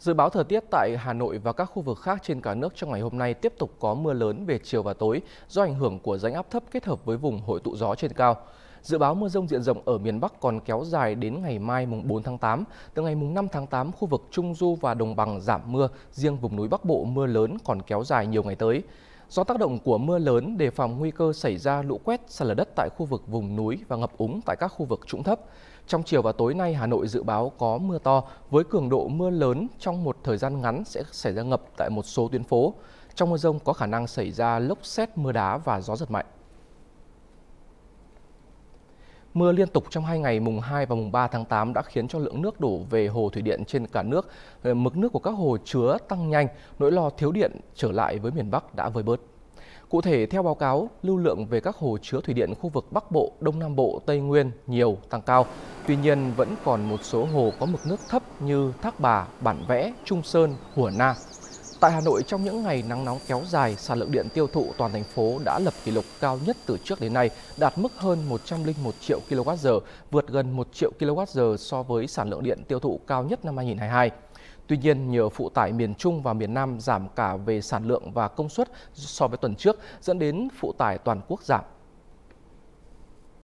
Dự báo thời tiết tại Hà Nội và các khu vực khác trên cả nước trong ngày hôm nay tiếp tục có mưa lớn về chiều và tối do ảnh hưởng của rãnh áp thấp kết hợp với vùng hội tụ gió trên cao. Dự báo mưa rông diện rộng ở miền Bắc còn kéo dài đến ngày mai mùng 4 tháng 8. Từ ngày mùng 5 tháng 8, khu vực Trung Du và Đồng Bằng giảm mưa, riêng vùng núi Bắc Bộ mưa lớn còn kéo dài nhiều ngày tới. Do tác động của mưa lớn đề phòng nguy cơ xảy ra lũ quét sạt lở đất tại khu vực vùng núi và ngập úng tại các khu vực trũng thấp. Trong chiều và tối nay, Hà Nội dự báo có mưa to với cường độ mưa lớn trong một thời gian ngắn sẽ xảy ra ngập tại một số tuyến phố. Trong mưa rông có khả năng xảy ra lốc xét mưa đá và gió giật mạnh. Mưa liên tục trong hai ngày mùng 2 và mùng 3 tháng 8 đã khiến cho lượng nước đổ về hồ thủy điện trên cả nước. Ờ, mực nước của các hồ chứa tăng nhanh, nỗi lo thiếu điện trở lại với miền Bắc đã vơi bớt. Cụ thể, theo báo cáo, lưu lượng về các hồ chứa thủy điện khu vực Bắc Bộ, Đông Nam Bộ, Tây Nguyên nhiều, tăng cao. Tuy nhiên, vẫn còn một số hồ có mực nước thấp như Thác Bà, Bản Vẽ, Trung Sơn, Hùa Na, Tại Hà Nội, trong những ngày nắng nóng kéo dài, sản lượng điện tiêu thụ toàn thành phố đã lập kỷ lục cao nhất từ trước đến nay, đạt mức hơn 101 triệu kWh, vượt gần 1 triệu kWh so với sản lượng điện tiêu thụ cao nhất năm 2022. Tuy nhiên, nhờ phụ tải miền Trung và miền Nam giảm cả về sản lượng và công suất so với tuần trước, dẫn đến phụ tải toàn quốc giảm